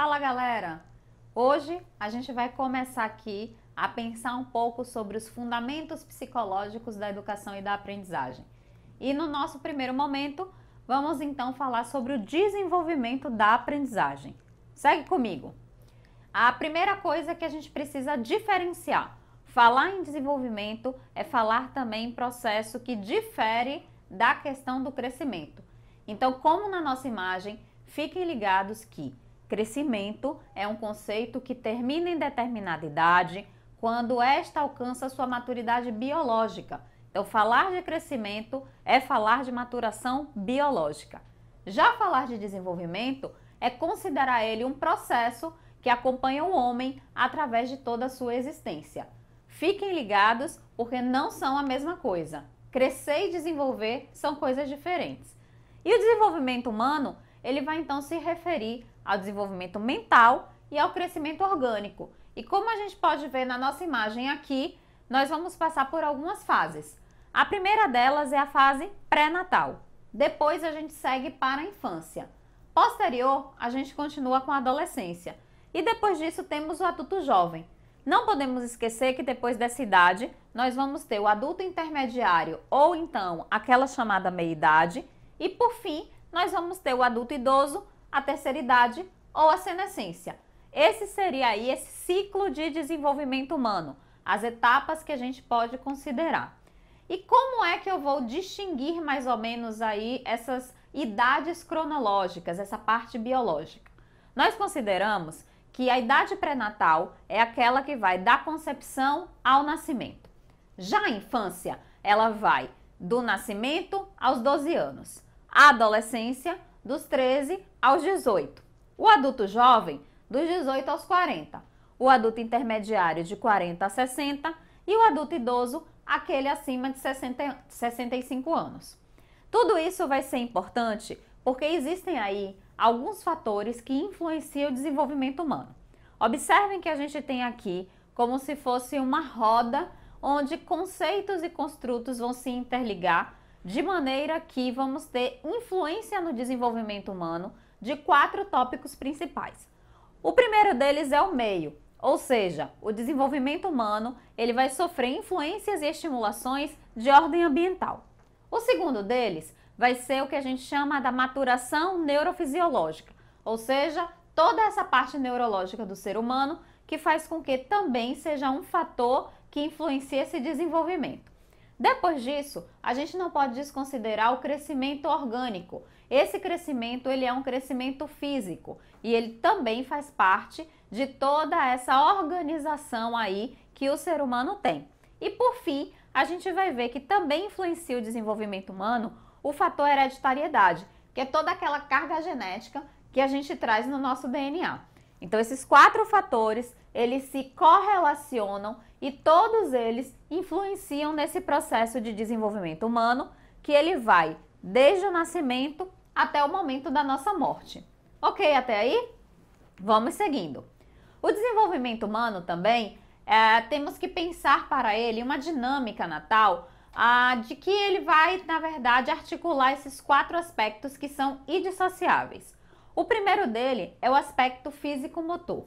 Fala galera! Hoje a gente vai começar aqui a pensar um pouco sobre os fundamentos psicológicos da educação e da aprendizagem. E no nosso primeiro momento, vamos então falar sobre o desenvolvimento da aprendizagem. Segue comigo! A primeira coisa que a gente precisa diferenciar Falar em desenvolvimento é falar também em processo que difere da questão do crescimento. Então, como na nossa imagem, fiquem ligados que Crescimento é um conceito que termina em determinada idade, quando esta alcança sua maturidade biológica. Então, falar de crescimento é falar de maturação biológica. Já falar de desenvolvimento é considerar ele um processo que acompanha o homem através de toda a sua existência. Fiquem ligados porque não são a mesma coisa. Crescer e desenvolver são coisas diferentes. E o desenvolvimento humano, ele vai então se referir ao desenvolvimento mental e ao crescimento orgânico. E como a gente pode ver na nossa imagem aqui, nós vamos passar por algumas fases. A primeira delas é a fase pré-natal. Depois a gente segue para a infância. Posterior, a gente continua com a adolescência. E depois disso temos o adulto jovem. Não podemos esquecer que depois dessa idade, nós vamos ter o adulto intermediário ou então aquela chamada meia-idade e por fim, nós vamos ter o adulto idoso a terceira idade ou a senescência. Esse seria aí esse ciclo de desenvolvimento humano, as etapas que a gente pode considerar. E como é que eu vou distinguir mais ou menos aí essas idades cronológicas, essa parte biológica? Nós consideramos que a idade pré-natal é aquela que vai da concepção ao nascimento. Já a infância, ela vai do nascimento aos 12 anos, a adolescência dos 13 aos 18. O adulto jovem, dos 18 aos 40. O adulto intermediário, de 40 a 60. E o adulto idoso, aquele acima de 60, 65 anos. Tudo isso vai ser importante porque existem aí alguns fatores que influenciam o desenvolvimento humano. Observem que a gente tem aqui como se fosse uma roda onde conceitos e construtos vão se interligar de maneira que vamos ter influência no desenvolvimento humano de quatro tópicos principais. O primeiro deles é o meio, ou seja, o desenvolvimento humano ele vai sofrer influências e estimulações de ordem ambiental. O segundo deles vai ser o que a gente chama da maturação neurofisiológica, ou seja, toda essa parte neurológica do ser humano que faz com que também seja um fator que influencie esse desenvolvimento. Depois disso, a gente não pode desconsiderar o crescimento orgânico. Esse crescimento ele é um crescimento físico e ele também faz parte de toda essa organização aí que o ser humano tem. E por fim, a gente vai ver que também influencia o desenvolvimento humano o fator hereditariedade, que é toda aquela carga genética que a gente traz no nosso DNA. Então esses quatro fatores, eles se correlacionam e todos eles influenciam nesse processo de desenvolvimento humano que ele vai desde o nascimento até o momento da nossa morte. OK até aí? Vamos seguindo. O desenvolvimento humano também é, temos que pensar para ele uma dinâmica natal a, de que ele vai, na verdade, articular esses quatro aspectos que são indissociáveis. O primeiro dele é o aspecto físico-motor.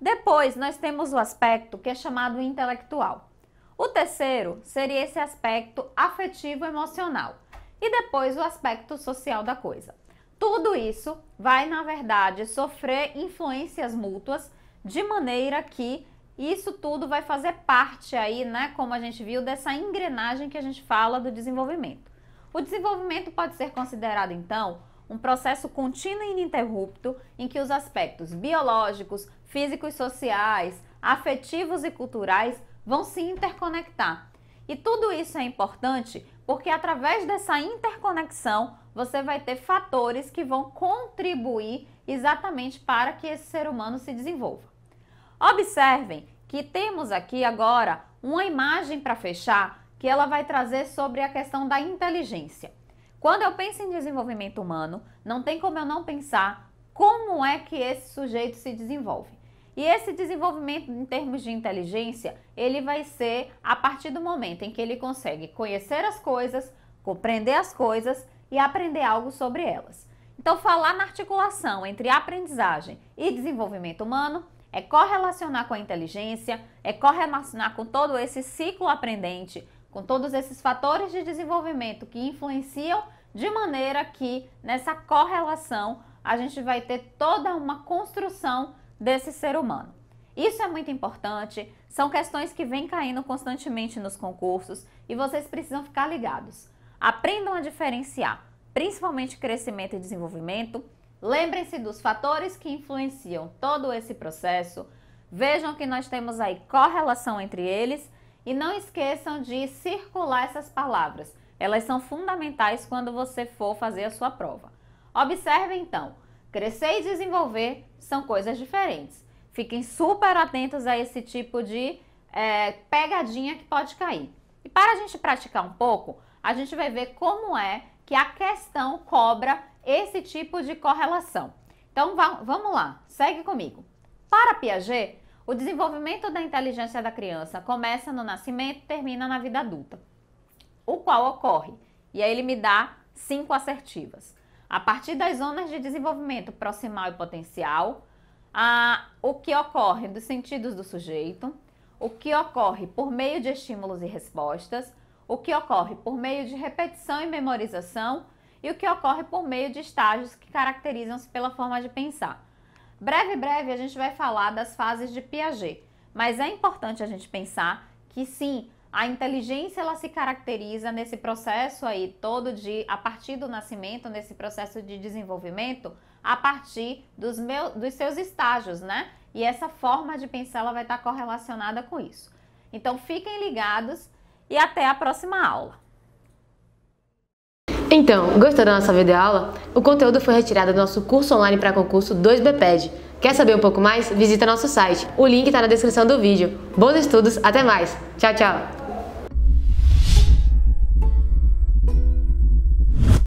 Depois, nós temos o aspecto que é chamado intelectual. O terceiro seria esse aspecto afetivo-emocional. E depois, o aspecto social da coisa. Tudo isso vai, na verdade, sofrer influências mútuas de maneira que isso tudo vai fazer parte aí, né, como a gente viu, dessa engrenagem que a gente fala do desenvolvimento. O desenvolvimento pode ser considerado, então, um processo contínuo e ininterrupto em que os aspectos biológicos, físicos, sociais, afetivos e culturais vão se interconectar. E tudo isso é importante porque através dessa interconexão você vai ter fatores que vão contribuir exatamente para que esse ser humano se desenvolva. Observem que temos aqui agora uma imagem para fechar que ela vai trazer sobre a questão da inteligência. Quando eu penso em desenvolvimento humano, não tem como eu não pensar como é que esse sujeito se desenvolve. E esse desenvolvimento em termos de inteligência, ele vai ser a partir do momento em que ele consegue conhecer as coisas, compreender as coisas e aprender algo sobre elas. Então, falar na articulação entre aprendizagem e desenvolvimento humano é correlacionar com a inteligência, é correlacionar com todo esse ciclo aprendente, com todos esses fatores de desenvolvimento que influenciam de maneira que nessa correlação a gente vai ter toda uma construção desse ser humano. Isso é muito importante, são questões que vêm caindo constantemente nos concursos e vocês precisam ficar ligados. Aprendam a diferenciar, principalmente crescimento e desenvolvimento. Lembrem-se dos fatores que influenciam todo esse processo. Vejam que nós temos aí correlação entre eles e não esqueçam de circular essas palavras. Elas são fundamentais quando você for fazer a sua prova. Observe então, crescer e desenvolver são coisas diferentes. Fiquem super atentos a esse tipo de é, pegadinha que pode cair. E para a gente praticar um pouco, a gente vai ver como é que a questão cobra esse tipo de correlação. Então vamos lá, segue comigo. Para Piaget, o desenvolvimento da inteligência da criança começa no nascimento e termina na vida adulta, o qual ocorre, e aí ele me dá cinco assertivas. A partir das zonas de desenvolvimento proximal e potencial, a, o que ocorre dos sentidos do sujeito, o que ocorre por meio de estímulos e respostas, o que ocorre por meio de repetição e memorização e o que ocorre por meio de estágios que caracterizam-se pela forma de pensar. Breve, breve, a gente vai falar das fases de Piaget, mas é importante a gente pensar que sim, a inteligência ela se caracteriza nesse processo aí todo de a partir do nascimento, nesse processo de desenvolvimento, a partir dos meus dos seus estágios, né? E essa forma de pensar ela vai estar correlacionada com isso. Então fiquem ligados e até a próxima aula. Então, gostou da nossa videoaula? O conteúdo foi retirado do nosso curso online para concurso 2BPED. Quer saber um pouco mais? Visita nosso site. O link está na descrição do vídeo. Bons estudos, até mais. Tchau, tchau.